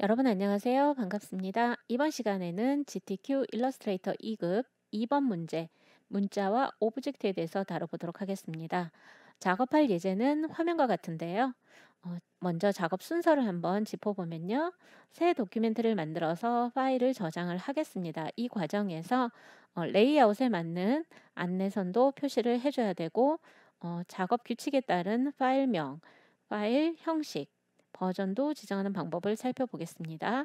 여러분 안녕하세요. 반갑습니다. 이번 시간에는 GTQ 일러스트레이터 2급 2번 문제, 문자와 오브젝트에 대해서 다뤄보도록 하겠습니다. 작업할 예제는 화면과 같은데요. 어, 먼저 작업 순서를 한번 짚어보면요. 새 도큐멘트를 만들어서 파일을 저장을 하겠습니다. 이 과정에서 어, 레이아웃에 맞는 안내선도 표시를 해줘야 되고 어, 작업 규칙에 따른 파일명, 파일 형식, 버전도 지정하는 방법을 살펴보겠습니다.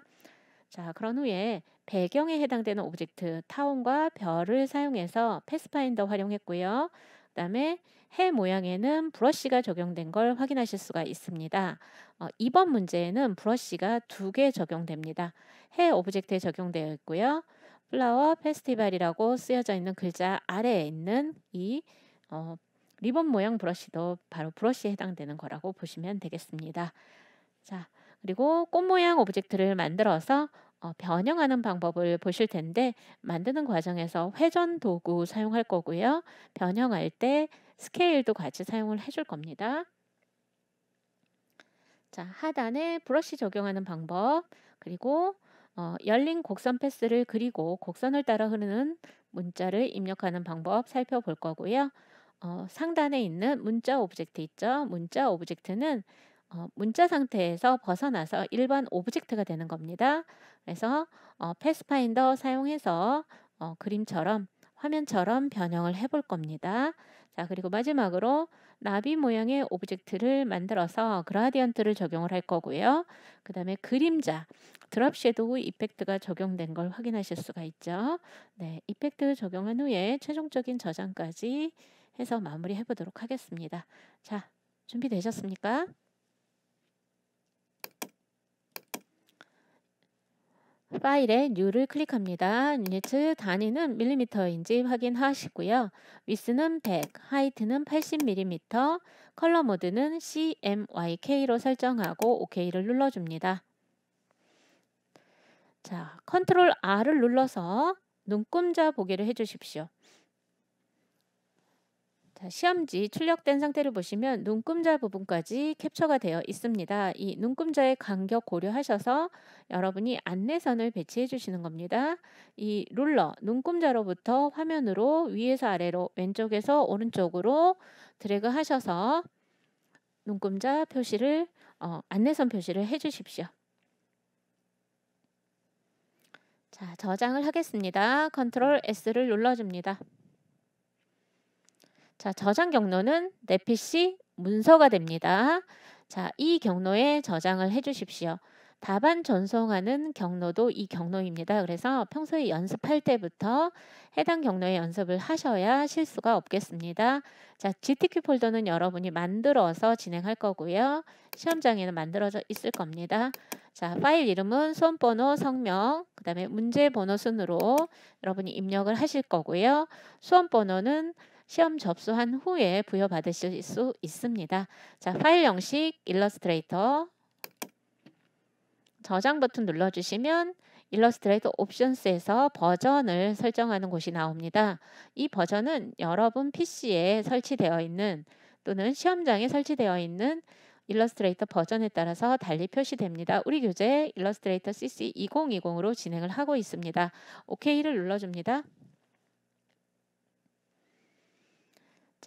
자, 그런 후에 배경에 해당되는 오브젝트 타원과 별을 사용해서 패스파인더 활용했고요. 그다음에 해 모양에는 브러쉬가 적용된 걸 확인하실 수가 있습니다. 어, 이번 문제에는 브러쉬가 두 개 적용됩니다. 해 오브젝트에 적용되어 있고요. 플라워 페스티벌이라고 쓰여져 있는 글자 아래에 있는 이 어, 리본 모양 브러쉬도 바로 브러쉬에 해당되는 거라고 보시면 되겠습니다. 자, 그리고 꽃 모양 오브젝트를 만들어서 어, 변형하는 방법을 보실 텐데 만드는 과정에서 회전 도구 사용할 거고요. 변형할 때 스케일도 같이 사용을 해줄 겁니다. 자, 하단에 브러쉬 적용하는 방법 그리고 어, 열린 곡선 패스를 그리고 곡선을 따라 흐르는 문자를 입력하는 방법 살펴볼 거고요. 어, 상단에 있는 문자 오브젝트 있죠? 문자 오브젝트는 어, 문자 상태에서 벗어나서 일반 오브젝트가 되는 겁니다. 그래서 어, 패스파인더 사용해서 어, 그림처럼 화면처럼 변형을 해볼 겁니다. 자 그리고 마지막으로 나비 모양의 오브젝트를 만들어서 그라디언트를 적용을 할 거고요. 그 다음에 그림자, 드랍 섀도우 이펙트가 적용된 걸 확인하실 수가 있죠. 네, 이펙트 적용한 후에 최종적인 저장까지 해서 마무리해 보도록 하겠습니다. 자, 준비되셨습니까? 파일에 뉴를 클릭합니다. 유니트 단위는 밀리미터인지 확인하시고요. 위스는 100, 하이트는 80mm, 컬러 모드는 CMYK로 설정하고 OK를 눌러줍니다. 자, 컨트롤 R을 눌러서 눈금자 보기를 해주십시오. 자, 시험지 출력된 상태를 보시면 눈금자 부분까지 캡처가 되어 있습니다. 이 눈금자의 간격 고려하셔서 여러분이 안내선을 배치해 주시는 겁니다. 이 룰러 눈금자로부터 화면으로 위에서 아래로 왼쪽에서 오른쪽으로 드래그 하셔서 눈금자 표시를 어, 안내선 표시를 해 주십시오. 자, 저장을 하겠습니다. 컨트롤 S를 눌러줍니다. 자, 저장 경로는 내 PC 문서가 됩니다. 자, 이 경로에 저장을 해 주십시오. 답안 전송하는 경로도 이 경로입니다. 그래서 평소에 연습할 때부터 해당 경로에 연습을 하셔야 실수가 없겠습니다. 자, GTQ 폴더는 여러분이 만들어서 진행할 거고요. 시험장에는 만들어져 있을 겁니다. 자, 파일 이름은 수험번호, 성명, 그 다음에 문제 번호 순으로 여러분이 입력을 하실 거고요. 수험번호는 시험 접수한 후에 부여받으실 수 있습니다. 자, 파일 형식 일러스트레이터 저장 버튼 눌러주시면 일러스트레이터 옵션스에서 버전을 설정하는 곳이 나옵니다. 이 버전은 여러분 PC에 설치되어 있는 또는 시험장에 설치되어 있는 일러스트레이터 버전에 따라서 달리 표시됩니다. 우리 교재 일러스트레이터 CC 2020으로 진행을 하고 있습니다. OK를 눌러줍니다.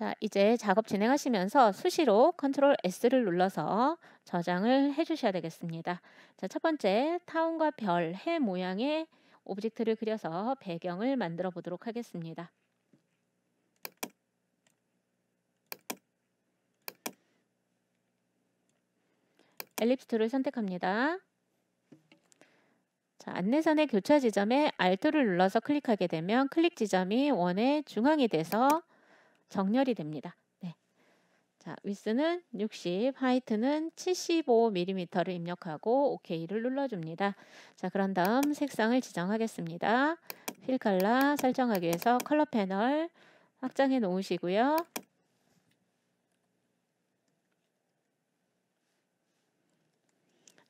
자, 이제 작업 진행하시면서 수시로 컨트롤 S를 눌러서 저장을 해주셔야 되겠습니다. 자, 첫 번째 타운과 별, 해 모양의 오브젝트를 그려서 배경을 만들어 보도록 하겠습니다. 엘립스 툴을 선택합니다. 자, 안내선의 교차 지점에 Alt를 눌러서 클릭하게 되면 클릭 지점이 원의 중앙이 돼서 정렬이 됩니다. 네. 자, 위스는 60, 하이트는 75mm를 입력하고 OK를 눌러줍니다. 자, 그런 다음 색상을 지정하겠습니다. 휠 컬러 설정하기 위해서 컬러 패널 확장해 놓으시고요.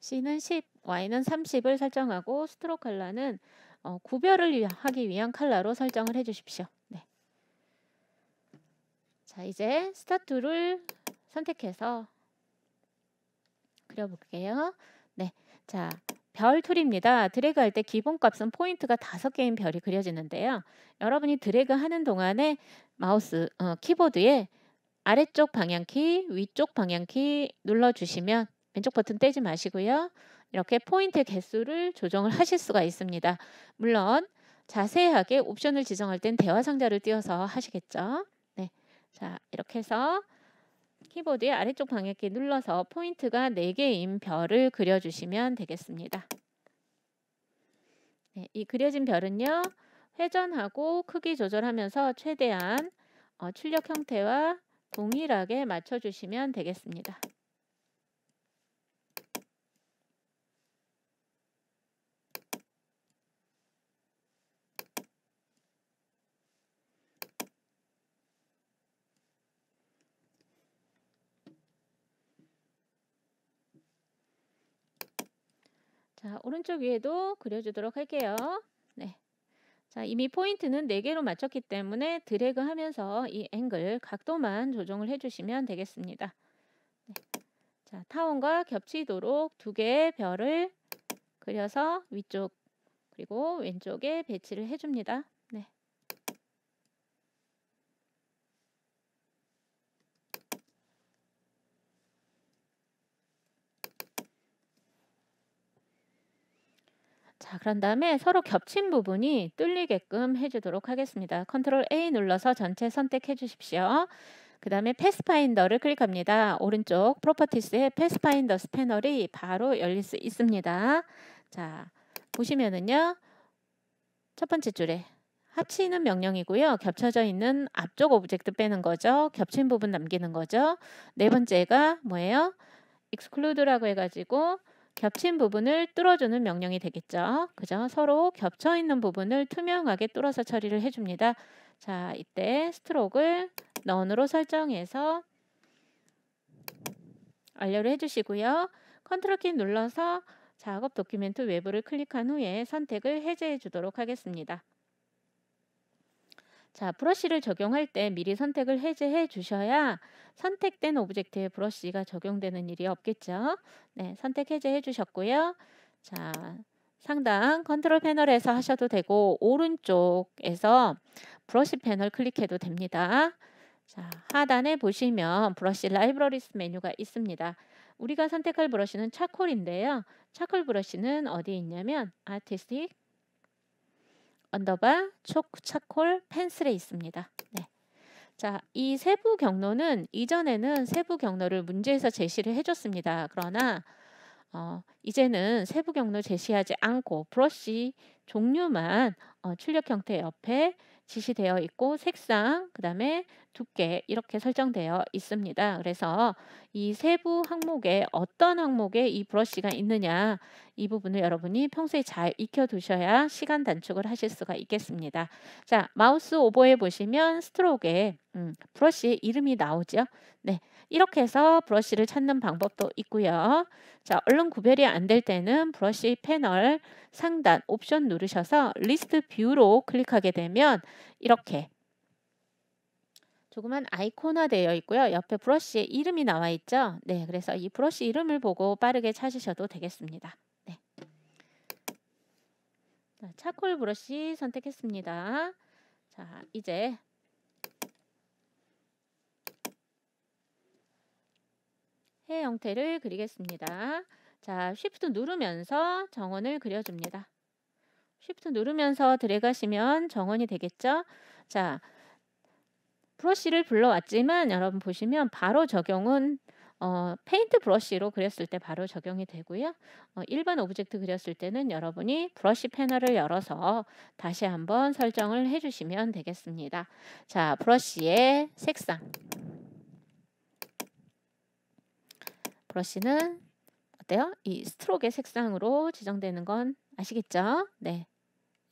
C는 10, Y는 30을 설정하고 스트로크 컬러는 어, 구별을 하기 위한 컬러로 설정을 해 주십시오. 자, 이제 스타트를 선택해서 그려볼게요. 네, 자, 별 툴입니다. 드래그할 때 기본값은 포인트가 다섯 개인 별이 그려지는데요. 여러분이 드래그하는 동안에 마우스, 어, 키보드에 아래쪽 방향키, 위쪽 방향키 눌러주시면 왼쪽 버튼 떼지 마시고요. 이렇게 포인트 개수를 조정을 하실 수가 있습니다. 물론 자세하게 옵션을 지정할 땐 대화 상자를 띄워서 하시겠죠. 자, 이렇게 해서 키보드의 아래쪽 방향키 눌러서 포인트가 4개인 별을 그려주시면 되겠습니다. 네, 이 그려진 별은요. 회전하고 크기 조절하면서 최대한 어, 출력 형태와 동일하게 맞춰주시면 되겠습니다. 자, 오른쪽 위에도 그려주도록 할게요. 네. 자, 이미 포인트는 4개로 맞췄기 때문에 드래그 하면서 이 앵글 각도만 조정을 해주시면 되겠습니다. 네. 자, 타원과 겹치도록 두 개의 별을 그려서 위쪽 그리고 왼쪽에 배치를 해줍니다. 자, 그런 다음에 서로 겹친 부분이 뚫리게끔 해주도록 하겠습니다. 컨트롤 A 눌러서 전체 선택해 주십시오. 그 다음에 패스파인더를 클릭합니다. 오른쪽 프로퍼티스의 패스파인더 스패널이 바로 열릴 수 있습니다. 자, 보시면은요. 첫 번째 줄에 합치는 명령이고요. 겹쳐져 있는 앞쪽 오브젝트 빼는 거죠. 겹친 부분 남기는 거죠. 네 번째가 뭐예요? 익스클루드라고 해가지고 겹친 부분을 뚫어주는 명령이 되겠죠. 그죠? 서로 겹쳐 있는 부분을 투명하게 뚫어서 처리를 해줍니다. 자, 이때 스트록을 넌으로 설정해서 완료를 해주시고요. 컨트롤 키 눌러서 작업 도큐멘트 외부를 클릭한 후에 선택을 해제해 주도록 하겠습니다. 자, 브러쉬를 적용할 때 미리 선택을 해제해 주셔야 선택된 오브젝트에 브러쉬가 적용되는 일이 없겠죠. 네, 선택 해제해 주셨고요. 자, 상단 컨트롤 패널에서 하셔도 되고 오른쪽에서 브러쉬 패널 클릭해도 됩니다. 자, 하단에 보시면 브러쉬 라이브러리스 메뉴가 있습니다. 우리가 선택할 브러쉬는 차콜인데요. 차콜 브러쉬는 어디에 있냐면 아티스틱 언더바 초크 차콜 펜슬에 있습니다. 네. 자, 이 세부 경로는 이전에는 세부 경로를 문제에서 제시를 해줬습니다. 그러나 어, 이제는 세부 경로 제시하지 않고 브러쉬 종류만 어, 출력 형태 옆에 지시되어 있고 색상, 그 다음에 두께 이렇게 설정되어 있습니다. 그래서 이 세부 항목에 어떤 항목에 이 브러쉬가 있느냐 이 부분을 여러분이 평소에 잘 익혀두셔야 시간 단축을 하실 수가 있겠습니다. 자, 마우스 오버에 보시면 스트로크에 음, 브러쉬의 이름이 나오죠. 네, 이렇게 해서 브러쉬를 찾는 방법도 있고요. 자, 얼른 구별이 안 될 때는 브러쉬 패널 상단 옵션 누르셔서 리스트 뷰로 클릭하게 되면 이렇게 조그만 아이콘화 되어 있고요. 옆에 브러쉬의 이름이 나와 있죠. 네, 그래서 이 브러쉬 이름을 보고 빠르게 찾으셔도 되겠습니다. 네. 자, 차콜 브러쉬 선택했습니다. 자, 이제 네, 형태를 그리겠습니다. 자, Shift 누르면서 정원을 그려줍니다. Shift 누르면서 드래그하시면 정원이 되겠죠? 자, 브러쉬를 불러왔지만 여러분 보시면 바로 적용은 어, 페인트 브러쉬로 그렸을 때 바로 적용이 되고요. 어, 일반 오브젝트 그렸을 때는 여러분이 브러쉬 패널을 열어서 다시 한번 설정을 해주시면 되겠습니다. 자, 브러쉬의 색상. 브러쉬는 어때요? 이 스트로크의 색상으로 지정되는 건 아시겠죠? 네.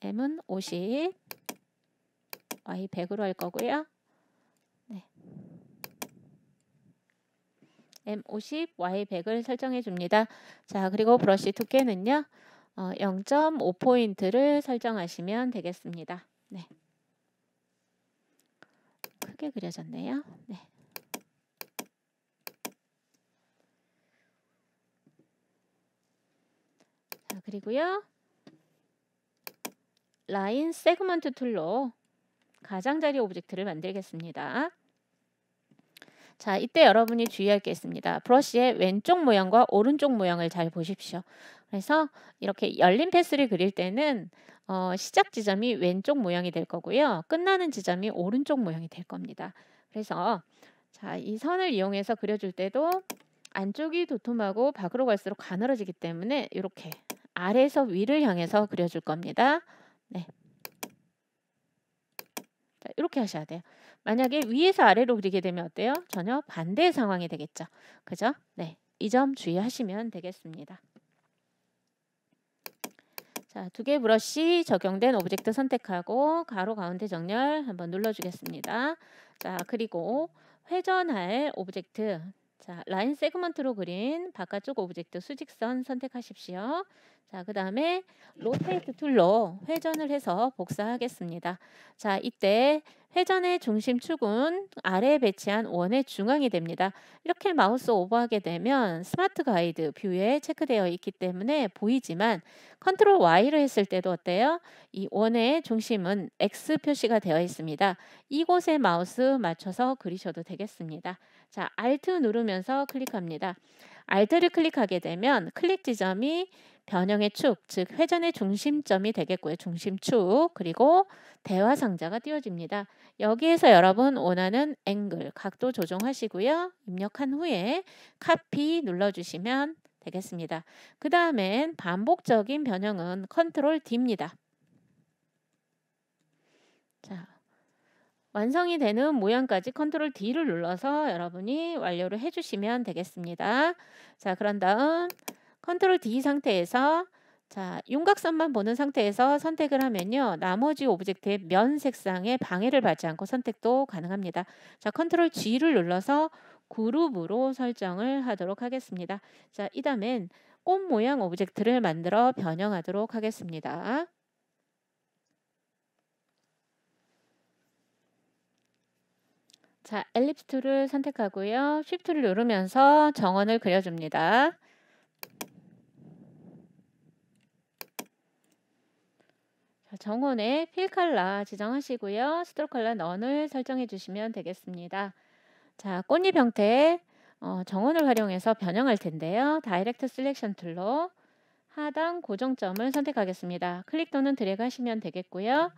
M은 50, Y 100으로 할 거고요. 네. M50, Y100을 설정해 줍니다. 자, 그리고 브러쉬 두께는요. 어, 0.5포인트를 설정하시면 되겠습니다. 네. 크게 그려졌네요. 네. 그리고요. 라인 세그먼트 툴로 가장자리 오브젝트를 만들겠습니다. 자, 이때 여러분이 주의할 게 있습니다. 브러쉬의 왼쪽 모양과 오른쪽 모양을 잘 보십시오. 그래서 이렇게 열린 패스를 그릴 때는 어, 시작 지점이 왼쪽 모양이 될 거고요. 끝나는 지점이 오른쪽 모양이 될 겁니다. 그래서 자, 이 선을 이용해서 그려줄 때도 안쪽이 도톰하고 밖으로 갈수록 가늘어지기 때문에 이렇게 아래에서 위를 향해서 그려줄 겁니다. 네. 자, 이렇게 하셔야 돼요. 만약에 위에서 아래로 그리게 되면 어때요? 전혀 반대의 상황이 되겠죠. 그죠? 네. 이 점 주의하시면 되겠습니다. 자, 두 개 브러쉬 적용된 오브젝트 선택하고 가로 가운데 정렬 한번 눌러주겠습니다. 자, 그리고 회전할 오브젝트 자, 라인 세그먼트로 그린 바깥쪽 오브젝트 수직선 선택하십시오. 자, 그 다음에 로테이트 툴로 회전을 해서 복사하겠습니다. 자, 이때 회전의 중심 축은 아래에 배치한 원의 중앙이 됩니다. 이렇게 마우스 오버하게 되면 스마트 가이드 뷰에 체크되어 있기 때문에 보이지만 컨트롤 Y를 했을 때도 어때요? 이 원의 중심은 X 표시가 되어 있습니다. 이곳에 마우스 맞춰서 그리셔도 되겠습니다. 자, Alt 누르면서 클릭합니다. Alt를 클릭하게 되면 클릭 지점이 변형의 축, 즉 회전의 중심점이 되겠고요. 중심축 그리고 대화 상자가 띄워집니다. 여기에서 여러분 원하는 앵글, 각도 조정하시고요. 입력한 후에 카피 눌러주시면 되겠습니다. 그 다음엔 반복적인 변형은 컨트롤 D입니다. 자, 완성이 되는 모양까지 컨트롤 D를 눌러서 여러분이 완료를 해주시면 되겠습니다. 자, 그런 다음 컨트롤 D 상태에서 자, 윤곽선만 보는 상태에서 선택을 하면요. 나머지 오브젝트의 면 색상에 방해를 받지 않고 선택도 가능합니다. 자, 컨트롤 G를 눌러서 그룹으로 설정을 하도록 하겠습니다. 자, 이 다음엔 꽃 모양 오브젝트를 만들어 변형하도록 하겠습니다. 자, 엘립스 툴을 선택하고요. 쉬프트를 누르면서 정원을 그려줍니다. 자, 정원에 필 컬러 지정하시고요. 스트로 컬러 넌을 설정해 주시면 되겠습니다. 자, 꽃잎 형태 어, 정원을 활용해서 변형할 텐데요. 다이렉트 셀렉션 툴로 하단 고정점을 선택하겠습니다. 클릭 또는 드래그 하시면 되겠고요.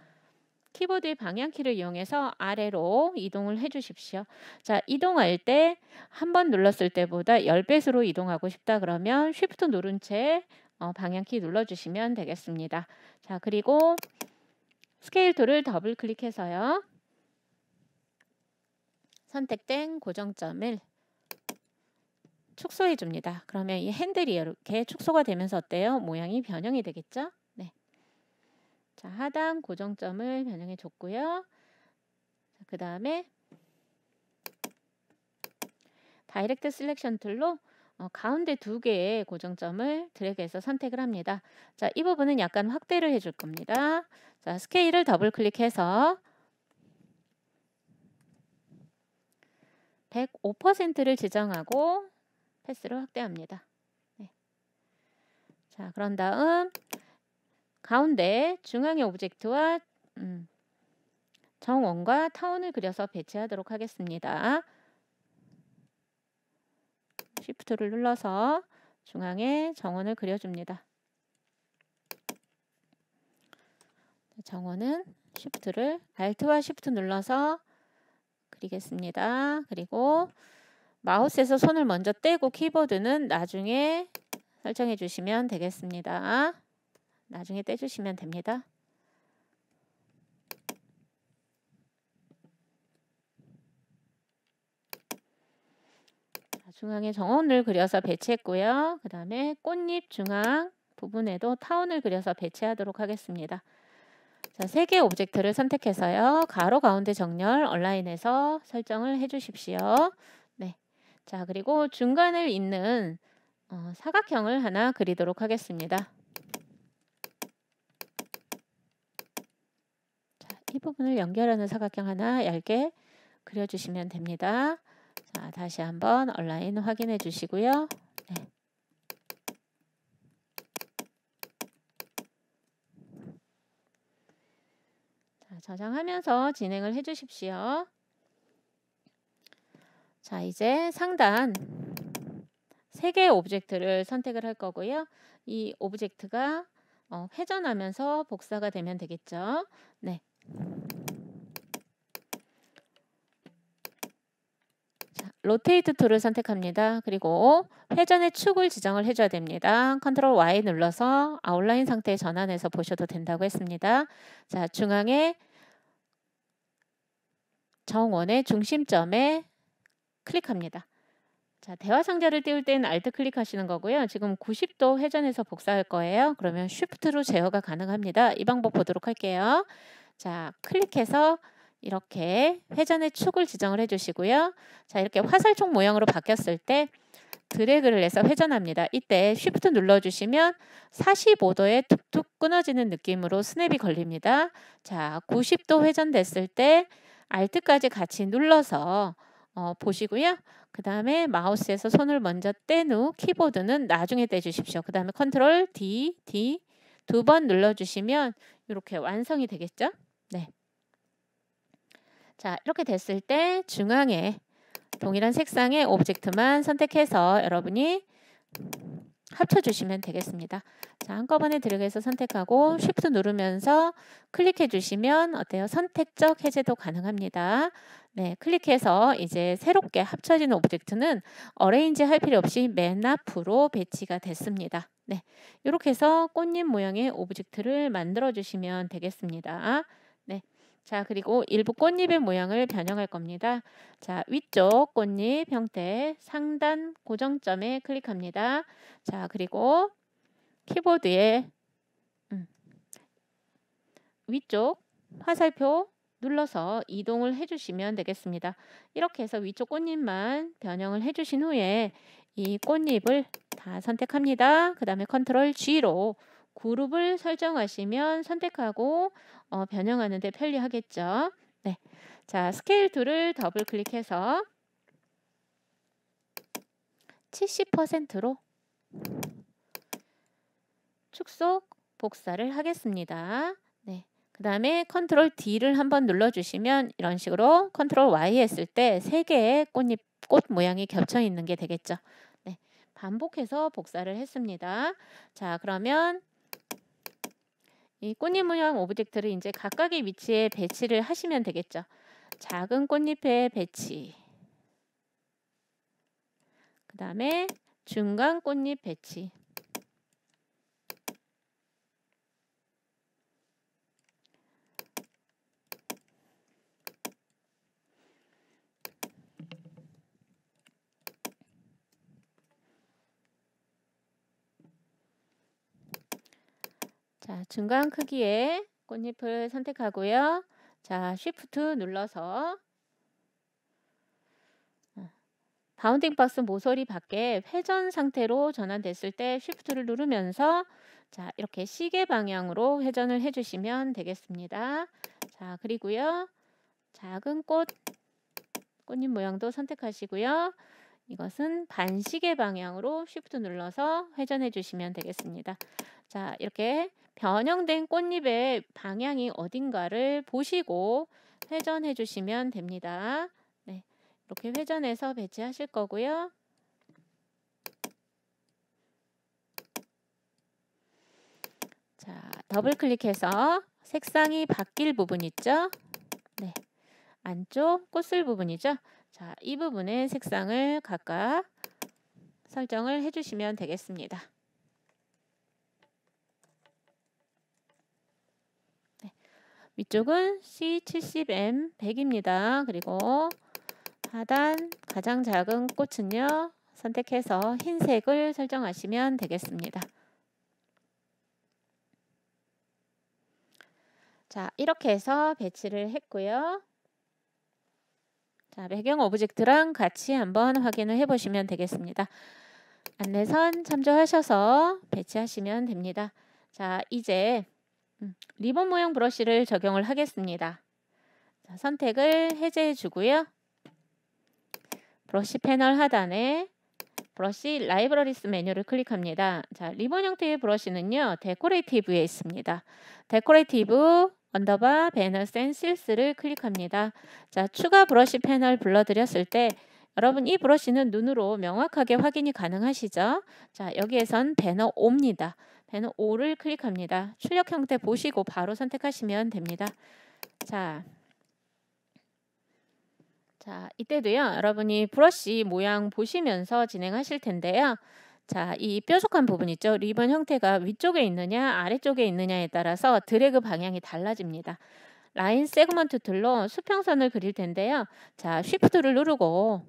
키보드의 방향키를 이용해서 아래로 이동을 해주십시오. 자, 이동할 때 한 번 눌렀을 때보다 10배수로 이동하고 싶다 그러면 쉬프트 누른 채 어, 방향키 눌러주시면 되겠습니다. 자, 그리고 스케일 툴을 더블 클릭해서요. 선택된 고정점을 축소해 줍니다. 그러면 이 핸들이 이렇게 축소가 되면서 어때요? 모양이 변형이 되겠죠? 자, 하단 고정점을 변형해 줬고요. 그 다음에 다이렉트 셀렉션 툴로 어, 가운데 두 개의 고정점을 드래그해서 선택을 합니다. 자, 이 부분은 약간 확대를 해 줄 겁니다. 자, 스케일을 더블 클릭해서 105%를 지정하고 패스를 확대합니다. 네. 자, 그런 다음 가운데 중앙의 오브젝트와 음, 정원과 타원을 그려서 배치하도록 하겠습니다. s h i f t 를 눌러서 중앙에 정원을 그려줍니다. 네, 정원은 s h i f t 를 Alt와 Shift 눌러서 그리겠습니다. 그리고 마우스에서 손을 먼저 떼고 키보드는 나중에 설정해 주시면 되겠습니다. 나중에 떼주시면 됩니다. 중앙에 정원을 그려서 배치했고요. 그 다음에 꽃잎 중앙 부분에도 타원을 그려서 배치하도록 하겠습니다. 자, 3개 오브젝트를 선택해서요. 가로 가운데 정렬 얼라인에서 설정을 해주십시오. 네. 자, 그리고 중간을 잇는 어, 사각형을 하나 그리도록 하겠습니다. 이 부분을 연결하는 사각형 하나 얇게 그려주시면 됩니다. 자, 다시 한번 얼라인 확인해 주시고요. 네. 자, 저장하면서 진행을 해 주십시오. 자, 이제 상단 3개의 오브젝트를 선택을 할 거고요. 이 오브젝트가 어, 회전하면서 복사가 되면 되겠죠. 네, 자, 로테이트 툴을 선택합니다. 그리고 회전의 축을 지정을 해줘야 됩니다. 컨트롤 Y 눌러서 아웃라인 상태에 전환해서 보셔도 된다고 했습니다. 자, 중앙에 정원의 중심점에 클릭합니다. 자, 대화 상자를 띄울 때는 Alt 클릭하시는 거고요. 지금 90도 회전해서 복사할 거예요. 그러면 Shift로 제어가 가능합니다. 이 방법 보도록 할게요. 자, 클릭해서 이렇게 회전의 축을 지정을 해주시고요. 자, 이렇게 화살촉 모양으로 바뀌었을 때 드래그를 해서 회전합니다. 이때 쉬프트 눌러주시면 45도에 툭툭 끊어지는 느낌으로 스냅이 걸립니다. 자, 90도 회전됐을 때 Alt까지 같이 눌러서 어, 보시고요. 그 다음에 마우스에서 손을 먼저 뗀 후 키보드는 나중에 떼주십시오. 그 다음에 컨트롤 D, D 두 번 눌러주시면 이렇게 완성이 되겠죠? 네. 자, 이렇게 됐을 때 중앙에 동일한 색상의 오브젝트만 선택해서 여러분이 합쳐주시면 되겠습니다. 자, 한꺼번에 드래그해서 선택하고 쉬프트 누르면서 클릭해 주시면 어때요? 선택적 해제도 가능합니다. 네, 클릭해서 이제 새롭게 합쳐진 오브젝트는 어레인지 할 필요 없이 맨 앞으로 배치가 됐습니다. 네, 이렇게 해서 꽃잎 모양의 오브젝트를 만들어 주시면 되겠습니다. 자, 그리고 일부 꽃잎의 모양을 변형할 겁니다. 자, 위쪽 꽃잎 형태 상단 고정점에 클릭합니다. 자, 그리고 키보드의 음, 위쪽 화살표 눌러서 이동을 해주시면 되겠습니다. 이렇게 해서 위쪽 꽃잎만 변형을 해주신 후에 이 꽃잎을 다 선택합니다. 그 다음에 컨트롤 G로 그룹을 설정하시면 선택하고 어, 변형하는데 편리하겠죠. 네, 자 스케일 툴을 더블 클릭해서 70%로 축소 복사를 하겠습니다. 네. 그 다음에 컨트롤 D를 한번 눌러주시면 이런 식으로 컨트롤 Y 했을 때 세 개의 꽃잎, 꽃 모양이 겹쳐 있는 게 되겠죠. 네. 반복해서 복사를 했습니다. 자, 그러면 이 꽃잎 모양 오브젝트를 이제 각각의 위치에 배치를 하시면 되겠죠. 작은 꽃잎의 배치. 그 다음에 중간 꽃잎 배치. 중간 크기의 꽃잎을 선택하고요. 자, Shift 눌러서 어, 바운딩 박스 모서리 밖에 회전 상태로 전환됐을 때 s h i f t 를 누르면서 자, 이렇게 시계 방향으로 회전을 해주시면 되겠습니다. 자, 그리고요. 작은 꽃, 꽃잎 모양도 선택하시고요. 이것은 반시계 방향으로 Shift 눌러서 회전해 주시면 되겠습니다. 자, 이렇게 변형된 꽃잎의 방향이 어딘가를 보시고 회전해 주시면 됩니다. 네, 이렇게 회전해서 배치하실 거고요. 자, 더블 클릭해서 색상이 바뀔 부분 있죠? 네, 안쪽 꽃을 부분이죠? 자, 이 부분의 색상을 각각 설정을 해주시면 되겠습니다. 위쪽은 C70M 100입니다. 그리고 하단 가장 작은 꽃은요. 선택해서 흰색을 설정하시면 되겠습니다. 자, 이렇게 해서 배치를 했고요. 자, 배경 오브젝트랑 같이 한번 확인을 해보시면 되겠습니다. 안내선 참조하셔서 배치하시면 됩니다. 자, 이제 음, 리본 모양 브러쉬를 적용을 하겠습니다. 자, 선택을 해제해 주고요. 브러쉬 패널 하단에 브러쉬 라이브러리스 메뉴를 클릭합니다. 자, 리본 형태의 브러쉬는요. 데코레이티브에 있습니다. 데코레이티브 언더바 배너 센실스를 클릭합니다. 자, 추가 브러쉬 패널 불러드렸을 때 여러분 이 브러쉬는 눈으로 명확하게 확인이 가능하시죠? 자, 여기에선 배너 옵니다 배는 5를 클릭합니다. 출력 형태 보시고 바로 선택하시면 됩니다. 자, 자 이때도요. 여러분이 브러쉬 모양 보시면서 진행하실 텐데요. 자, 이 뾰족한 부분 있죠? 리본 형태가 위쪽에 있느냐 아래쪽에 있느냐에 따라서 드래그 방향이 달라집니다. 라인 세그먼트 툴로 수평선을 그릴 텐데요. 자, 쉬프트를 누르고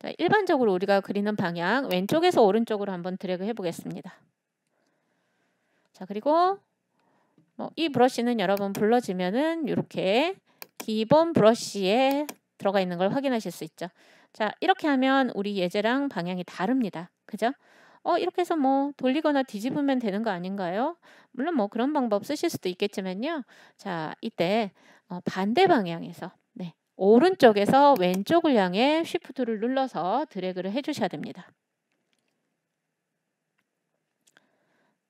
자, 일반적으로 우리가 그리는 방향 왼쪽에서 오른쪽으로 한번 드래그 해보겠습니다. 자 그리고 뭐 이 브러쉬는 여러분 불러주면은 이렇게 기본 브러쉬에 들어가 있는 걸 확인하실 수 있죠. 자 이렇게 하면 우리 예제랑 방향이 다릅니다. 그죠? 어 이렇게 해서 뭐 돌리거나 뒤집으면 되는 거 아닌가요? 물론 뭐 그런 방법 쓰실 수도 있겠지만요. 자 이때 어, 반대 방향에서 네 오른쪽에서 왼쪽을 향해 쉬프트를 눌러서 드래그를 해주셔야 됩니다.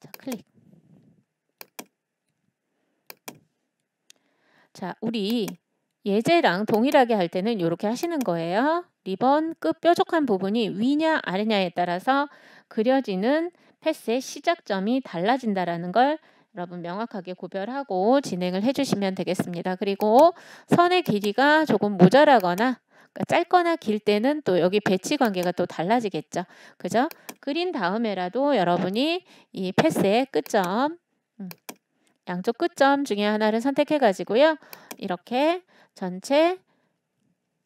자 클릭. 자, 우리 예제랑 동일하게 할 때는 이렇게 하시는 거예요. 리본 끝 뾰족한 부분이 위냐 아래냐에 따라서 그려지는 패스의 시작점이 달라진다라는 걸 여러분 명확하게 구별하고 진행을 해주시면 되겠습니다. 그리고 선의 길이가 조금 모자라거나 그러니까 짧거나 길 때는 또 여기 배치 관계가 또 달라지겠죠. 그죠? 그린 다음에라도 여러분이 이 패스의 끝점 음, 양쪽 끝점 중에 하나를 선택해 가지고요. 이렇게 전체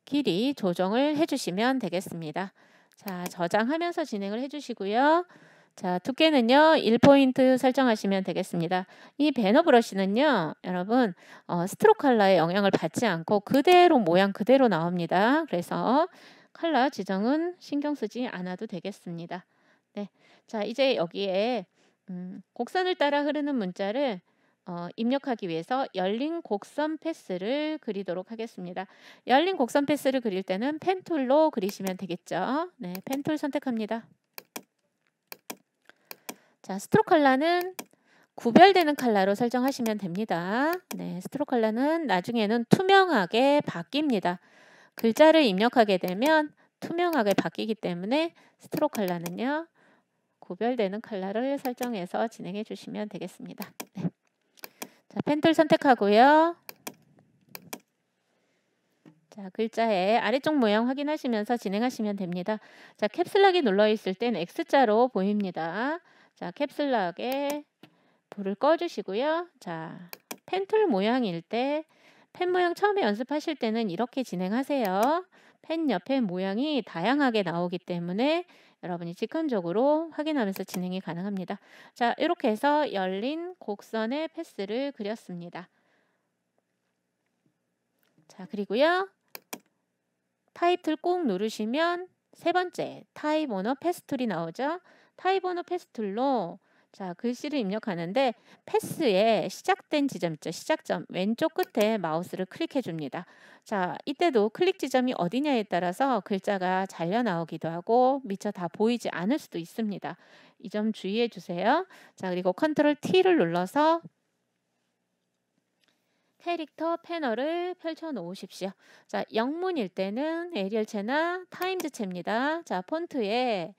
길이 조정을 해주시면 되겠습니다. 자, 저장하면서 진행을 해주시고요. 자, 두께는요, 1포인트 설정하시면 되겠습니다. 이 배너 브러쉬는요, 여러분, 어, 스트로 컬러의 영향을 받지 않고 그대로 모양 그대로 나옵니다. 그래서 컬러 지정은 신경 쓰지 않아도 되겠습니다. 네. 자, 이제 여기에 음, 곡선을 따라 흐르는 문자를 어, 입력하기 위해서 열린 곡선 패스를 그리도록 하겠습니다. 열린 곡선 패스를 그릴 때는 펜툴로 그리시면 되겠죠. 네, 펜툴 선택합니다. 자, 스트로크 컬러는 구별되는 칼라로 설정하시면 됩니다. 네, 스트로크 칼라는 나중에는 투명하게 바뀝니다. 글자를 입력하게 되면 투명하게 바뀌기 때문에 스트로크 칼라는요. 구별되는 칼라를 설정해서 진행해 주시면 되겠습니다. 네. 자, 펜툴 선택하고요. 자, 글자의 아래쪽 모양 확인하시면서 진행하시면 됩니다. 자, 캡슬락이 눌러 있을 땐 X자로 보입니다. 자, 캡슬락에 불을 꺼주시고요. 자, 펜툴 모양일 때 펜 모양 처음에 연습하실 때는 이렇게 진행하세요. 펜 옆에 모양이 다양하게 나오기 때문에 여러분이 직관적으로 확인하면서 진행이 가능합니다. 자, 이렇게 해서 열린 곡선의 패스를 그렸습니다. 자, 그리고요. 타이틀 꾹 누르시면 세 번째 타입 오너 패스툴이 나오죠. 타입 오너 패스툴로 자, 글씨를 입력하는데 패스에 시작된 지점 있죠. 시작점 왼쪽 끝에 마우스를 클릭해 줍니다. 자, 이때도 클릭 지점이 어디냐에 따라서 글자가 잘려 나오기도 하고 미처 다 보이지 않을 수도 있습니다. 이 점 주의해 주세요. 자, 그리고 컨트롤 T를 눌러서 캐릭터 패널을 펼쳐 놓으십시오. 자, 영문일 때는 에리얼체나 타임즈체입니다. 자, 폰트에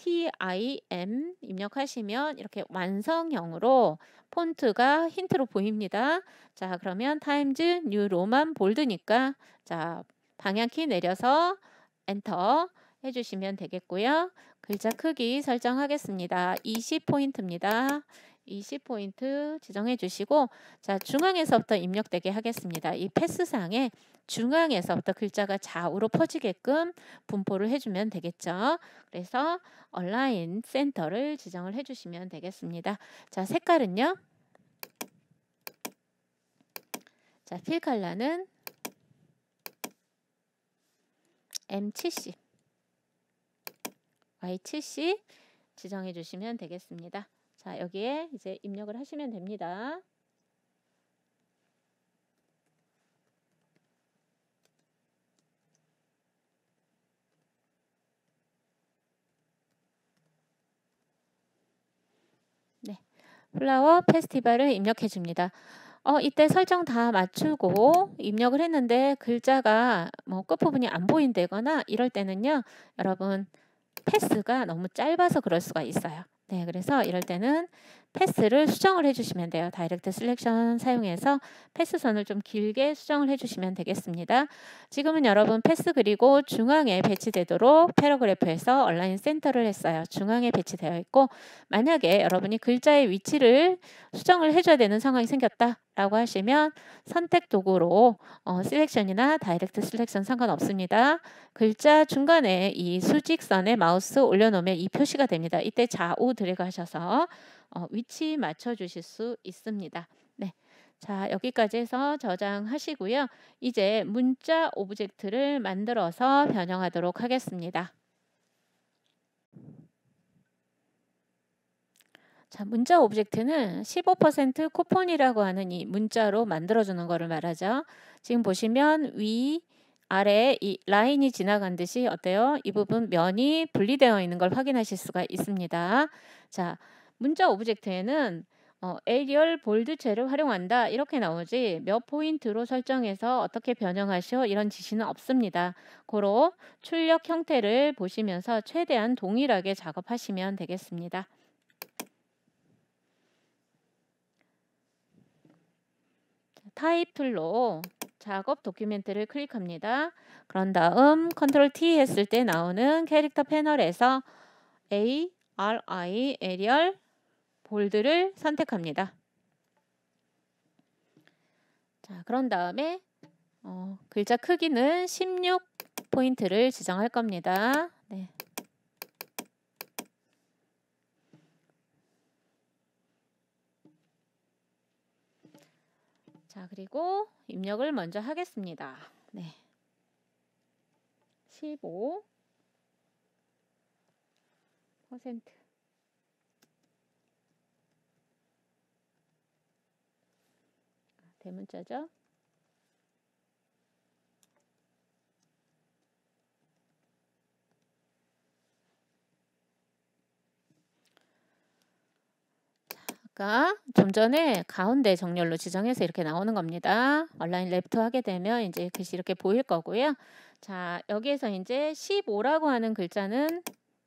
tim 입력하시면 이렇게 완성형으로 폰트가 힌트로 보입니다. 자, 그러면 타임즈 뉴 로만 볼드니까 자, 방향키 내려서 엔터 해주시면 되겠고요. 글자 크기 설정하겠습니다. 20포인트입니다. 20포인트 지정해 주시고 자 중앙에서부터 입력되게 하겠습니다. 이 패스상에 중앙에서부터 글자가 좌우로 퍼지게끔 분포를 해주면 되겠죠. 그래서 얼라인 센터를 지정을 해주시면 되겠습니다. 자, 색깔은요. 자, 필 칼라는 M70, Y70 지정해 주시면 되겠습니다. 자, 여기에 이제 입력을 하시면 됩니다. 플라워 페스티벌을 입력해 줍니다. 어, 이때 설정 다 맞추고 입력을 했는데 글자가 뭐 끝부분이 안 보인다거나 이럴 때는요. 여러분 패스가 너무 짧아서 그럴 수가 있어요. 네, 그래서 이럴 때는 패스를 수정을 해주시면 돼요. 다이렉트 슬렉션 사용해서 패스선을 좀 길게 수정을 해주시면 되겠습니다. 지금은 여러분 패스 그리고 중앙에 배치되도록 패러그래프에서 얼라인 센터를 했어요. 중앙에 배치되어 있고 만약에 여러분이 글자의 위치를 수정을 해줘야 되는 상황이 생겼다. 라고 하시면 선택 도구로 어, 셀렉션이나 다이렉트 셀렉션 상관없습니다. 글자 중간에 이 수직선에 마우스 올려놓으면 이 표시가 됩니다. 이때 좌우 드래그 하셔서 어, 위치 맞춰 주실 수 있습니다. 네. 자, 여기까지 해서 저장하시고요. 이제 문자 오브젝트를 만들어서 변형하도록 하겠습니다. 자, 문자 오브젝트는 15% 쿠폰이라고 하는 이 문자로 만들어주는 것을 말하죠. 지금 보시면 위, 아래 이 라인이 지나간 듯이 어때요? 이 부분 면이 분리되어 있는 걸 확인하실 수가 있습니다. 자, 문자 오브젝트에는 어, 에리얼 볼드체를 활용한다 이렇게 나오지 몇 포인트로 설정해서 어떻게 변형하시오 이런 지시는 없습니다. 고로 출력 형태를 보시면서 최대한 동일하게 작업하시면 되겠습니다. 타이틀로 작업 도큐멘트를 클릭합니다. 그런 다음 컨트롤 T 했을 때 나오는 캐릭터 패널에서 ARI 에리얼 볼드를 선택합니다. 자, 그런 다음에 어, 글자 크기는 16 포인트를 지정할 겁니다. 네. 자, 그리고 입력을 먼저 하겠습니다. 네. 15 퍼센트 대문자죠. 좀 전에 가운데 정렬로 지정해서 이렇게 나오는 겁니다. 얼라인 레프 하게 되면 이제 글씨 이렇게 보일 거고요. 자, 여기에서 이제 15라고 하는 글자는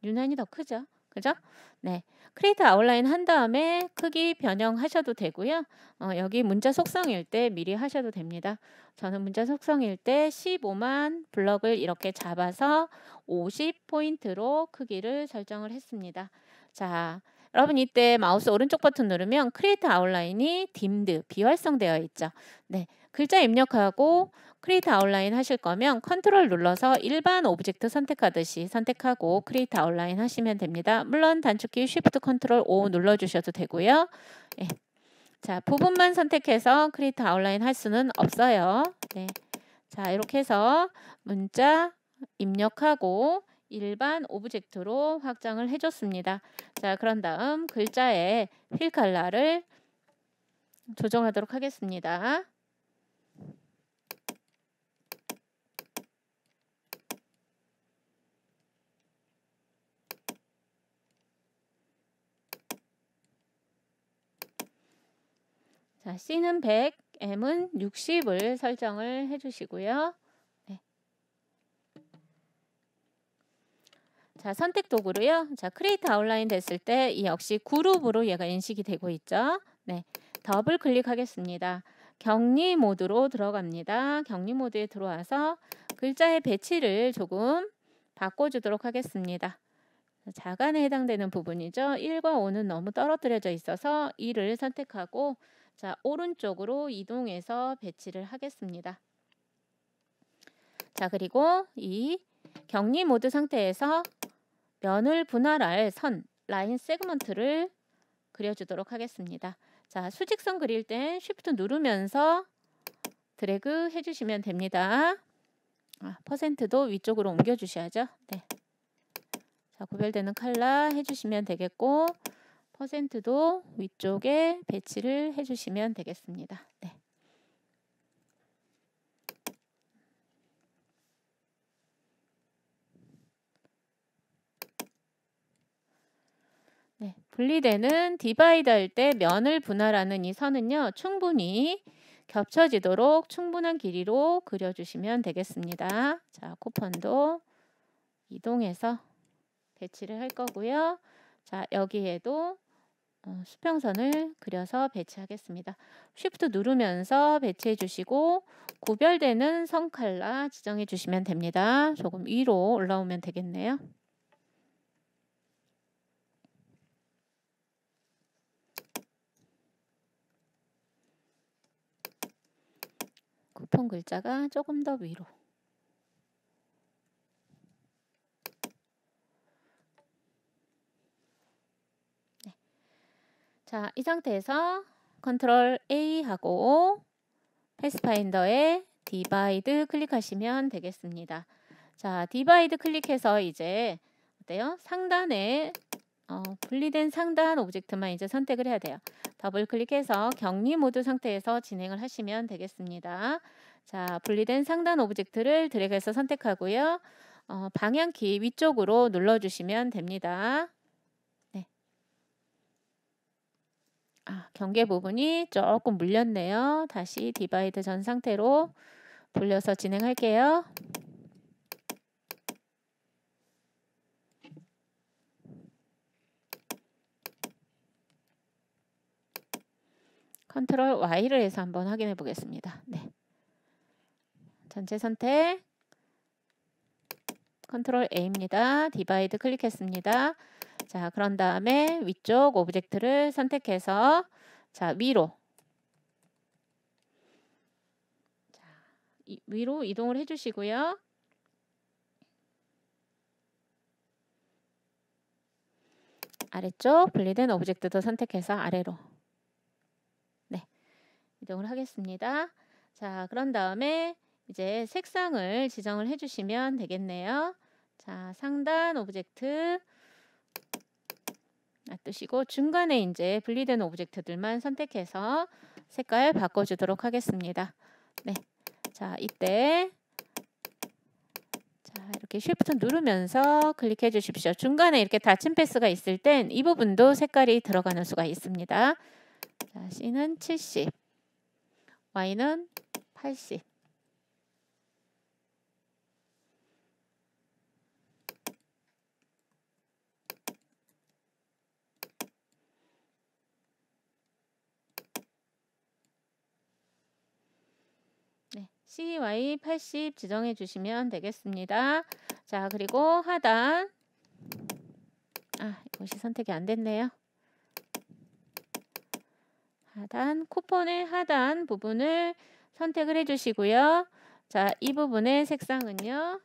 유난히 더 크죠. 그죠? 네. 크리에이터 아웃라인 한 다음에 크기 변형하셔도 되고요. 어, 여기 문자 속성일 때 미리 하셔도 됩니다. 저는 문자 속성일 때 15만 블럭을 이렇게 잡아서 50포인트로 크기를 설정을 했습니다. 자, 여러분 이때 마우스 오른쪽 버튼 누르면 크리에이터 아웃라인이 딤드, 비활성되어 있죠. 네, 글자 입력하고 크리에이트 아웃라인 하실 거면 컨트롤 눌러서 일반 오브젝트 선택하듯이 선택하고 크리에이트 아웃라인 하시면 됩니다. 물론 단축키 쉬프트 컨트롤 O 눌러주셔도 되고요. 네. 자, 부분만 선택해서 크리에이트 아웃라인 할 수는 없어요. 네. 자, 이렇게 해서 문자 입력하고 일반 오브젝트로 확장을 해줬습니다. 자, 그런 다음 글자의 휠 칼라를 조정하도록 하겠습니다. 자, C는 100, M은 60을 설정을 해주시고요. 네. 자, 선택 도구로요. 자, 크리에이터 아웃라인 됐을 때 역시 그룹으로 얘가 인식이 되고 있죠. 네, 더블 클릭하겠습니다. 격리 모드로 들어갑니다. 격리 모드에 들어와서 글자의 배치를 조금 바꿔주도록 하겠습니다. 자간에 해당되는 부분이죠. 1과 5는 너무 떨어뜨려져 있어서 2를 선택하고 자, 오른쪽으로 이동해서 배치를 하겠습니다. 자, 그리고 이 격리 모드 상태에서 면을 분할할 선, 라인 세그먼트를 그려주도록 하겠습니다. 자, 수직선 그릴 땐 쉬프트 누르면서 드래그 해주시면 됩니다. 아, 퍼센트도 위쪽으로 옮겨주셔야죠. 네. 자, 구별되는 칼라 해주시면 되겠고 퍼센트도 위쪽에 배치를 해주시면 되겠습니다. 네. 네, 분리되는 디바이더일 때 면을 분할하는 이 선은요. 충분히 겹쳐지도록 충분한 길이로 그려주시면 되겠습니다. 자, 쿠폰도 이동해서 배치를 할 거고요. 자, 여기에도 어, 수평선을 그려서 배치하겠습니다. 쉬프트 누르면서 배치해 주시고 구별되는 선칼라 지정해 주시면 됩니다. 조금 위로 올라오면 되겠네요. 쿠폰 글자가 조금 더 위로 자, 이 상태에서 컨트롤 A 하고 패스파인더에 디바이드 클릭하시면 되겠습니다. 자, 디바이드 클릭해서 이제 어때요? 상단에 어, 분리된 상단 오브젝트만 이제 선택을 해야 돼요. 더블 클릭해서 격리 모드 상태에서 진행을 하시면 되겠습니다. 자, 분리된 상단 오브젝트를 드래그해서 선택하고요. 어, 방향키 위쪽으로 눌러주시면 됩니다. 아, 경계 부분이 조금 물렸네요. 다시 디바이드 전 상태로 돌려서 진행할게요. 컨트롤 Y를 해서 한번 확인해 보겠습니다. 네. 전체 선택 컨트롤 A입니다. 디바이드 클릭했습니다. 자, 그런 다음에 위쪽 오브젝트를 선택해서 자, 위로 자, 이, 위로 이동을 해 주시고요. 아래쪽 분리된 오브젝트도 선택해서 아래로 네 이동을 하겠습니다. 자 그런 다음에 이제 색상을 지정을 해주시면 되겠네요. 자 상단 오브젝트 뜻시고 중간에 이제 분리된 오브젝트들만 선택해서 색깔 바꿔주도록 하겠습니다. 네, 자 이때 자 이렇게 쉬프트 누르면서 클릭해 주십시오. 중간에 이렇게 닫힌 패스가 있을 땐 이 부분도 색깔이 들어가는 수가 있습니다. 자, C는 70, Y는 80. 네, CY 80 지정해 주시면 되겠습니다. 자, 그리고 하단. 아, 이것이 선택이 안 됐네요. 하단, 쿠폰의 하단 부분을 선택을 해주시고요. 자, 이 부분의 색상은요.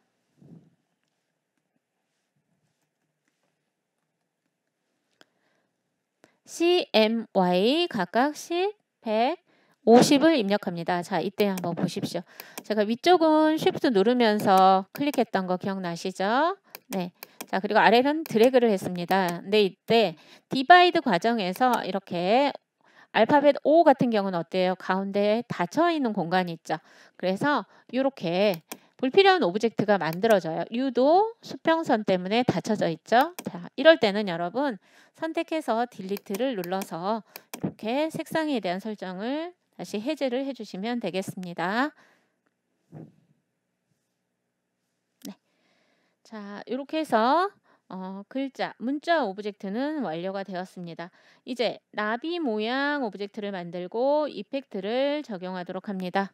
CMY 각각 10, 100, 50을 입력합니다. 자, 이때 한번 보십시오. 제가 위쪽은 쉬프트 누르면서 클릭했던 거 기억나시죠? 네. 자, 그리고 아래는 드래그를 했습니다. 근데 이때 디바이드 과정에서 이렇게 알파벳 O 같은 경우는 어때요? 가운데에 닫혀있는 공간이 있죠. 그래서 이렇게 불필요한 오브젝트가 만들어져요. 유도 수평선 때문에 닫혀져 있죠. 자, 이럴 때는 여러분 선택해서 딜리트를 눌러서 이렇게 색상에 대한 설정을 다시 해제를 해주시면 되겠습니다. 네. 자, 이렇게 해서 어, 글자, 문자 오브젝트는 완료가 되었습니다. 이제 나비 모양 오브젝트를 만들고 이펙트를 적용하도록 합니다.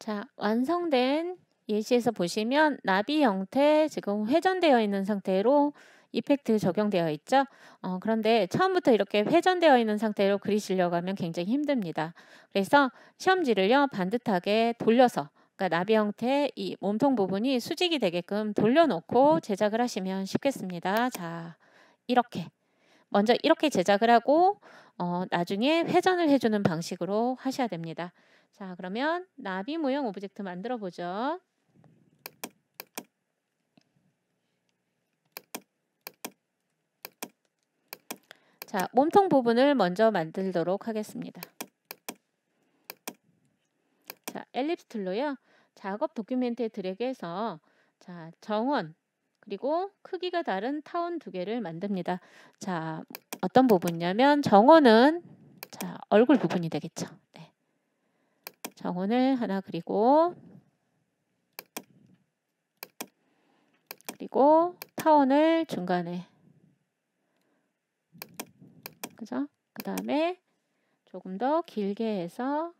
자, 완성된 예시에서 보시면 나비 형태 지금 회전되어 있는 상태로 이펙트 적용되어 있죠. 어, 그런데 처음부터 이렇게 회전되어 있는 상태로 그리시려고 하면 굉장히 힘듭니다. 그래서 시험지를요 반듯하게 돌려서 그러니까 나비 형태의 이 몸통 부분이 수직이 되게끔 돌려놓고 제작을 하시면 쉽겠습니다. 자 이렇게 먼저 이렇게 제작을 하고 어, 나중에 회전을 해주는 방식으로 하셔야 됩니다. 자 그러면 나비 모형 오브젝트 만들어 보죠. 자, 몸통 부분을 먼저 만들도록 하겠습니다. 자, 엘립스 툴로요. 작업 도큐멘트에 드래그해서 자, 정원 그리고 크기가 다른 타원 두 개를 만듭니다. 자, 어떤 부분이냐면 정원은 자, 얼굴 부분이 되겠죠. 네. 정원을 하나 그리고 그리고 타원을 중간에 그죠? 그 다음에 조금 더 길게 해서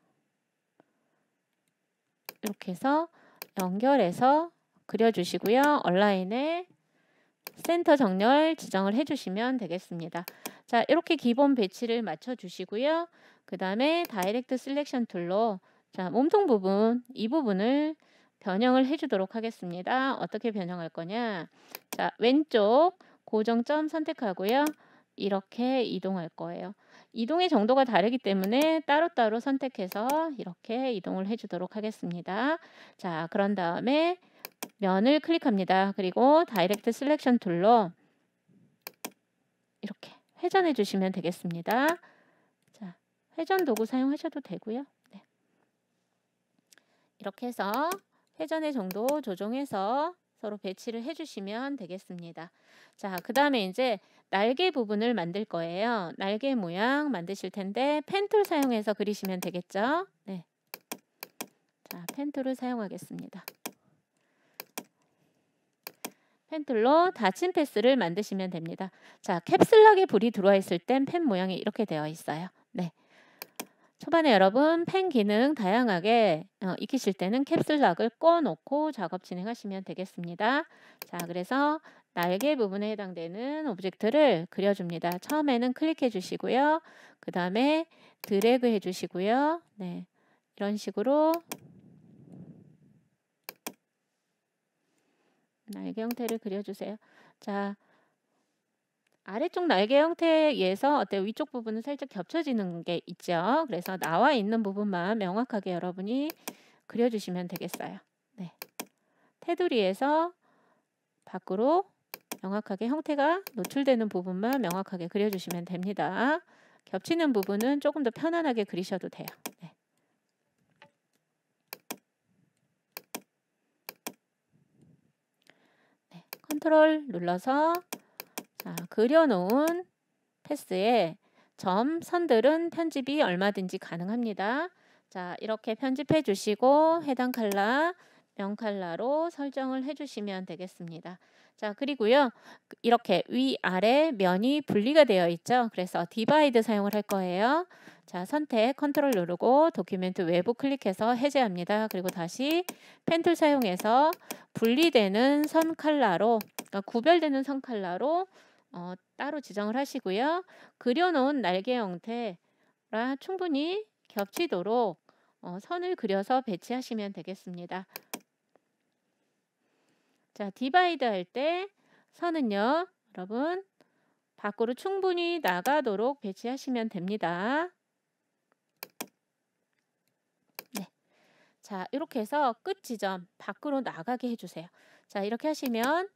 이렇게 해서 연결해서 그려주시고요. 얼라인에 센터 정렬 지정을 해주시면 되겠습니다. 자, 이렇게 기본 배치를 맞춰주시고요. 그 다음에 다이렉트 셀렉션 툴로 자, 몸통 부분, 이 부분을 변형을 해주도록 하겠습니다. 어떻게 변형할 거냐? 자, 왼쪽 고정점 선택하고요. 이렇게 이동할 거예요. 이동의 정도가 다르기 때문에 따로따로 선택해서 이렇게 이동을 해주도록 하겠습니다. 자, 그런 다음에 면을 클릭합니다. 그리고 다이렉트 셀렉션 툴로 이렇게 회전해 주시면 되겠습니다. 자, 회전 도구 사용하셔도 되고요. 네. 이렇게 해서 회전의 정도 조정해서 서로 배치를 해주시면 되겠습니다. 자, 그 다음에 이제 날개 부분을 만들 거예요. 날개 모양 만드실 텐데 펜툴 사용해서 그리시면 되겠죠? 네. 자, 펜툴을 사용하겠습니다. 펜툴로 닫힌 패스를 만드시면 됩니다. 자, 캡슬락에 불이 들어와 있을 땐 펜 모양이 이렇게 되어 있어요. 네. 초반에 여러분 펜 기능 다양하게 어, 익히실 때는 캡슐락을 꺼놓고 작업 진행하시면 되겠습니다. 자, 그래서 날개 부분에 해당되는 오브젝트를 그려줍니다. 처음에는 클릭해 주시고요. 그 다음에 드래그 해 주시고요. 네, 이런 식으로 날개 형태를 그려주세요. 자, 아래쪽 날개 형태에서 어때 위쪽 부분은 살짝 겹쳐지는 게 있죠. 그래서 나와 있는 부분만 명확하게 여러분이 그려주시면 되겠어요. 네. 테두리에서 밖으로 명확하게 형태가 노출되는 부분만 명확하게 그려주시면 됩니다. 겹치는 부분은 조금 더 편안하게 그리셔도 돼요. 네. 네. 컨트롤 눌러서 아, 그려놓은 패스에 점, 선들은 편집이 얼마든지 가능합니다. 자, 이렇게 편집해 주시고 해당 칼라, 명 칼라로 설정을 해 주시면 되겠습니다. 자, 그리고요. 그 이렇게 위아래 면이 분리가 되어 있죠. 그래서 디바이드 사용을 할 거예요. 자, 선택 컨트롤 누르고 도큐멘트 외부 클릭해서 해제합니다. 그리고 다시 펜툴 사용해서 분리되는 선 칼라로, 그러니까 구별되는 선 칼라로 어, 따로 지정을 하시고요. 그려놓은 날개 형태라 충분히 겹치도록 어, 선을 그려서 배치하시면 되겠습니다. 자, 디바이드 할 때 선은요, 여러분 밖으로 충분히 나가도록 배치하시면 됩니다. 네. 자, 이렇게 해서 끝 지점 밖으로 나가게 해주세요. 자, 이렇게 하시면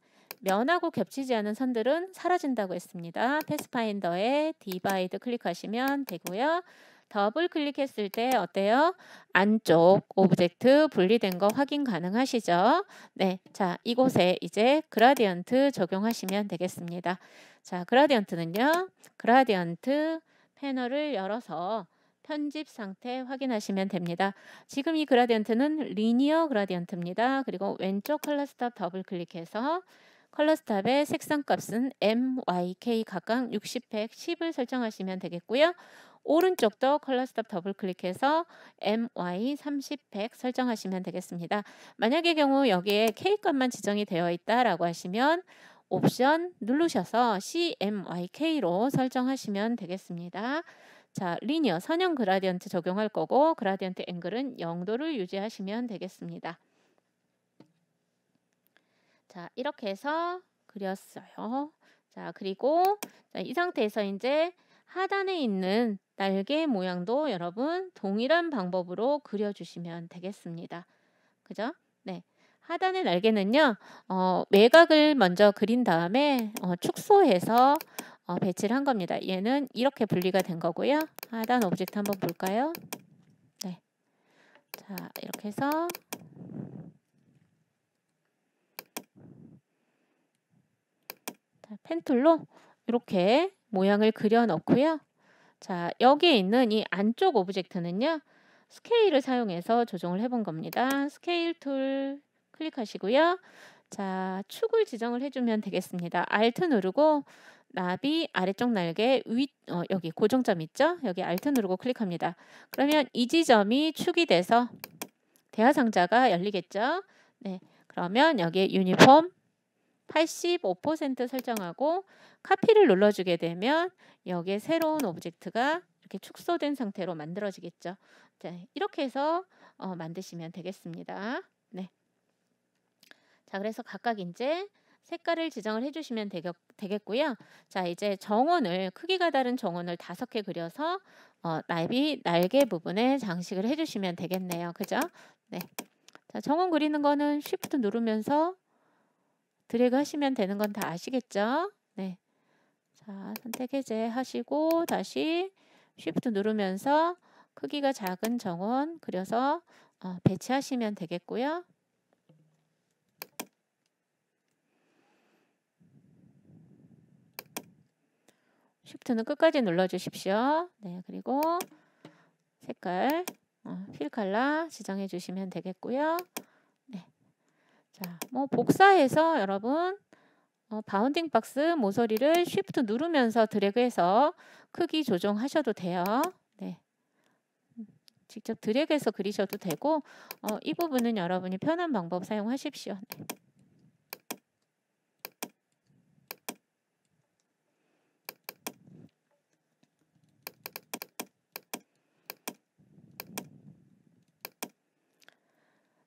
면하고 겹치지 않은 선들은 사라진다고 했습니다. 패스파인더에 디바이드 클릭하시면 되고요. 더블 클릭했을 때 어때요? 안쪽 오브젝트 분리된 거 확인 가능하시죠? 네, 자 이곳에 이제 그라디언트 적용하시면 되겠습니다. 자 그라디언트는요. 그라디언트 패널을 열어서 편집 상태 확인하시면 됩니다. 지금 이 그라디언트는 리니어 그라디언트입니다. 그리고 왼쪽 컬러 스탑 더블 클릭해서 컬러스탑의 색상값은 M, Y, K 각각 60팩 10을 설정하시면 되겠고요. 오른쪽도 컬러스탑 더블 클릭해서 MY 30팩 설정하시면 되겠습니다. 만약의 경우 여기에 K값만 지정이 되어 있다라고 하시면 옵션 누르셔서 CMYK로 설정하시면 되겠습니다. 자, 리니어 선형 그라디언트 적용할 거고 그라디언트 앵글은 0도를 유지하시면 되겠습니다. 자, 이렇게 해서 그렸어요. 자, 그리고 자, 이 상태에서 이제 하단에 있는 날개 모양도 여러분 동일한 방법으로 그려주시면 되겠습니다. 그죠? 네. 하단의 날개는요, 어, 외곽을 먼저 그린 다음에 어, 축소해서 어, 배치를 한 겁니다. 얘는 이렇게 분리가 된 거고요. 하단 오브젝트 한번 볼까요? 네. 자, 이렇게 해서 자, 펜툴로 이렇게 모양을 그려넣고요. 자, 여기에 있는 이 안쪽 오브젝트는요. 스케일을 사용해서 조정을 해본 겁니다. 스케일 툴 클릭하시고요. 자, 축을 지정을 해주면 되겠습니다. Alt 누르고 나비 아래쪽 날개 위 어, 여기 고정점 있죠? 여기 Alt 누르고 클릭합니다. 그러면 이 지점이 축이 돼서 대화 상자가 열리겠죠? 네, 그러면 여기에 유니폼 85% 설정하고 카피를 눌러주게 되면 여기에 새로운 오브젝트가 이렇게 축소된 상태로 만들어지겠죠. 자, 이렇게 해서 어, 만드시면 되겠습니다. 네. 자, 그래서 각각 이제 색깔을 지정을 해주시면 되겠, 고요자 이제 정원을 크기가 다른 정원을 다섯 개 그려서 어, 날비 날개 부분에 장식을 해주시면 되겠네요. 그죠? 네. 자 정원 그리는 거는 Shift 누르면서 드래그 하시면 되는 건 다 아시겠죠? 네. 자, 선택 해제 하시고 다시 쉬프트 누르면서 크기가 작은 정원 그려서 어, 배치하시면 되겠고요. 쉬프트는 끝까지 눌러주십시오. 네, 그리고 색깔, 어, 필 컬러 지정해 주시면 되겠고요. 자, 뭐 복사해서 여러분 어, 바운딩 박스 모서리를 쉬프트 누르면서 드래그해서 크기 조정하셔도 돼요. 네. 직접 드래그해서 그리셔도 되고 어, 이 부분은 여러분이 편한 방법 사용하십시오. 네.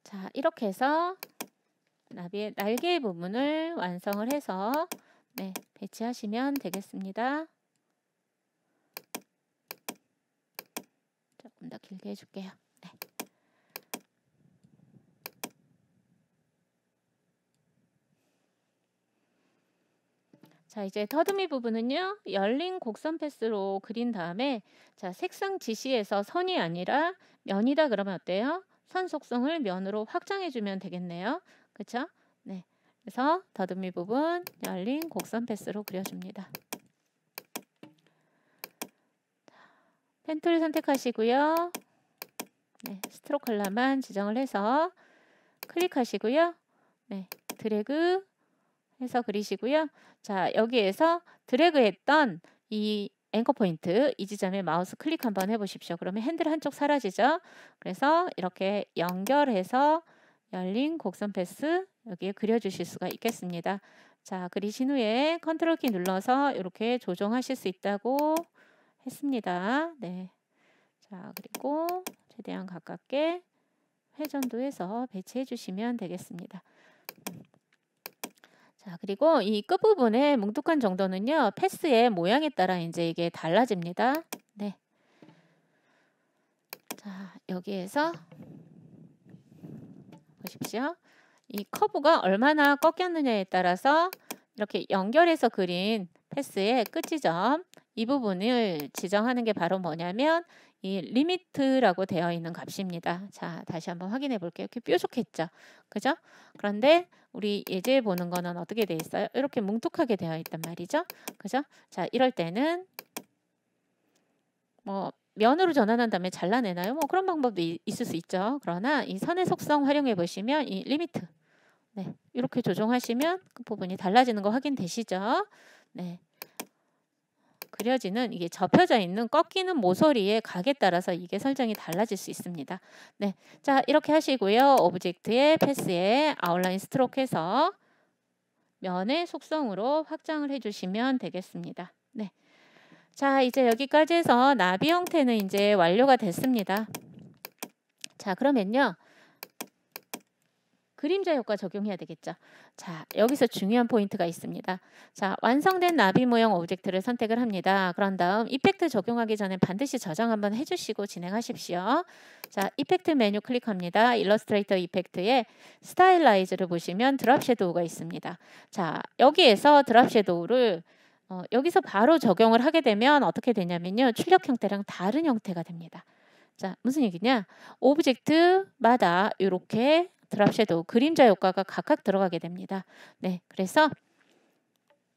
자, 이렇게 해서 나비의 날개 부분을 완성을 해서 네, 배치하시면 되겠습니다. 조금 더 길게 해줄게요. 네. 자 이제 터듬이 부분은요 열린 곡선 패스로 그린 다음에 자 색상 지시에서 선이 아니라 면이다 그러면 어때요? 선 속성을 면으로 확장해 주면 되겠네요. 그쵸 네. 그래서 더듬이 부분 열린 곡선 패스로 그려줍니다. 펜 툴을 선택하시고요. 네, 스트로크 컬러만 지정을 해서 클릭하시고요. 네, 드래그 해서 그리시고요. 자, 여기에서 드래그 했던 이 앵커 포인트 이 지점에 마우스 클릭 한번 해보십시오. 그러면 핸들 한쪽 사라지죠. 그래서 이렇게 연결해서 열린 곡선 패스 여기에 그려주실 수가 있겠습니다. 자 그리신 후에 컨트롤 키 눌러서 이렇게 조정하실 수 있다고 했습니다. 네. 자 그리고 최대한 가깝게 회전도 해서 배치해 주시면 되겠습니다. 자, 그리고 이 끝부분의 뭉툭한 정도는요. 패스의 모양에 따라 이제 이게 달라집니다. 네. 자, 여기에서 보십시오. 이 커브가 얼마나 꺾였느냐에 따라서 이렇게 연결해서 그린 패스의 끝지점 이 부분을 지정하는 게 바로 뭐냐면 이 리미트라고 되어 있는 값입니다. 자, 다시 한번 확인해 볼게요. 이렇게 뾰족했죠. 그죠? 그런데 우리 예제 보는 거는 어떻게 돼 있어요? 이렇게 뭉툭하게 되어 있단 말이죠. 그죠? 자, 이럴 때는 뭐 면으로 전환한 다음에 잘라내나요? 뭐 그런 방법도 이, 있을 수 있죠. 그러나 이 선의 속성 활용해 보시면 이 리미트 네, 이렇게 조정하시면 그 부분이 달라지는 거 확인되시죠? 네. 그려지는 이게 접혀져 있는 꺾이는 모서리의 각에 따라서 이게 설정이 달라질 수 있습니다. 네, 자 이렇게 하시고요. 오브젝트의 패스에 아웃라인 스트로크해서 면의 속성으로 확장을 해주시면 되겠습니다. 자, 이제 여기까지 해서 나비 형태는 이제 완료가 됐습니다. 자, 그러면요. 그림자 효과 적용해야 되겠죠. 자, 여기서 중요한 포인트가 있습니다. 자, 완성된 나비 모형 오브젝트를 선택을 합니다. 그런 다음 이펙트 적용하기 전에 반드시 저장 한번 해주시고 진행하십시오. 자, 이펙트 메뉴 클릭합니다. 일러스트레이터 이펙트에 스타일라이즈를 보시면 드랍 섀도우가 있습니다. 자, 여기에서 드랍 섀도우를 어, 여기서 바로 적용을 하게 되면 어떻게 되냐면요. 출력 형태랑 다른 형태가 됩니다. 자, 무슨 얘기냐? 오브젝트마다 이렇게 드랍 섀도우 그림자 효과가 각각 들어가게 됩니다. 네, 그래서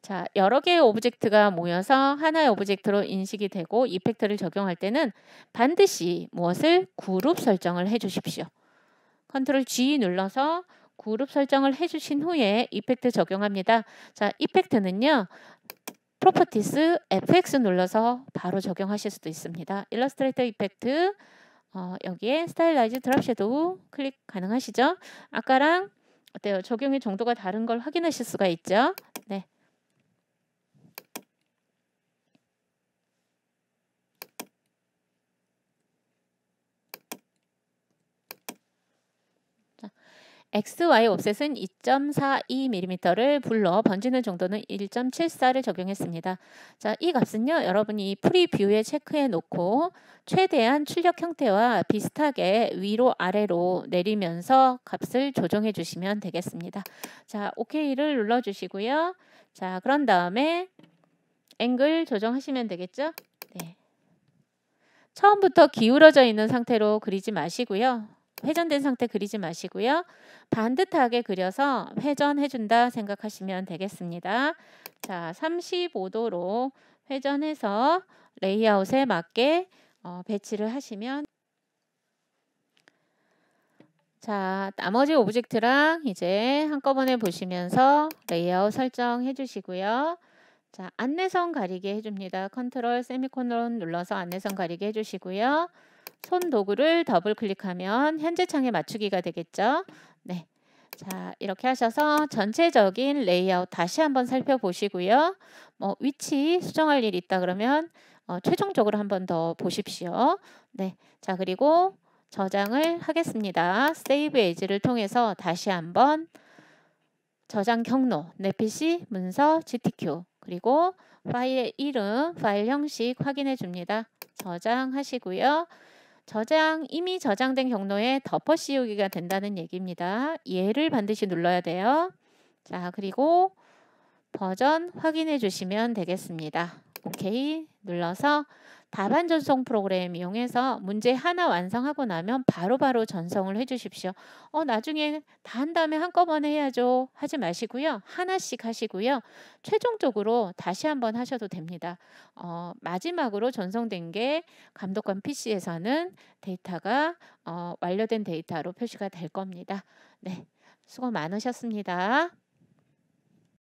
자, 여러 개의 오브젝트가 모여서 하나의 오브젝트로 인식이 되고 이펙트를 적용할 때는 반드시 무엇을 그룹 설정을 해 주십시오. 컨트롤 G 눌러서 그룹 설정을 해주신 후에 이펙트 적용합니다. 자, 이펙트는요. 프로퍼티스 fx 눌러서 바로 적용하실 수도 있습니다. 일러스트레이터 이펙트 어, 여기에 스타일라이즈 드랍 섀도우 클릭 가능하시죠? 아까랑 어때요? 적용의 정도가 다른 걸 확인하실 수가 있죠? 네. XY 옵셋은 2.42mm를 불러 번지는 정도는 1.74를 적용했습니다. 자, 이 값은요, 여러분이 프리뷰에 체크해 놓고 최대한 출력 형태와 비슷하게 위로 아래로 내리면서 값을 조정해 주시면 되겠습니다. 자, OK를 눌러 주시고요. 자, 그런 다음에 앵글 조정하시면 되겠죠? 네. 처음부터 기울어져 있는 상태로 그리지 마시고요. 회전된 상태 그리지 마시고요. 반듯하게 그려서 회전해 준다 생각하시면 되겠습니다. 자, 35도로 회전해서 레이아웃에 맞게 어, 배치를 하시면 자, 나머지 오브젝트랑 이제 한꺼번에 보시면서 레이아웃 설정해 주시고요. 자, 안내선 가리게 해줍니다. 컨트롤 세미코론 눌러서 안내선 가리게 해주시고요. 손도구를 더블 클릭하면 현재 창에 맞추기가 되겠죠. 네. 자, 이렇게 하셔서 전체적인 레이아웃 다시 한번 살펴보시고요. 뭐 위치 수정할 일 있다 그러면 어, 최종적으로 한번더 보십시오. 네. 자, 그리고 저장을 하겠습니다. 세이브 에이지를 통해서 다시 한번 저장 경로, 내 PC, 문서, GTQ, 그리고 파일 이름, 파일 형식 확인해 줍니다. 저장하시고요. 저장 이미 저장된 경로에 덮어 씌우기가 된다는 얘기입니다. 얘를 반드시 눌러야 돼요. 자 그리고 버전 확인해 주시면 되겠습니다. 오케이 눌러서 답안 전송 프로그램 이용해서 문제 하나 완성하고 나면 바로바로 바로 전송을 해주십시오. 어, 나중에 다 한 다음에 한꺼번에 해야죠. 하지 마시고요. 하나씩 하시고요. 최종적으로 다시 한번 하셔도 됩니다. 어, 마지막으로 전송된 게 감독관 PC에서는 데이터가 어, 완료된 데이터로 표시가 될 겁니다. 네. 수고 많으셨습니다.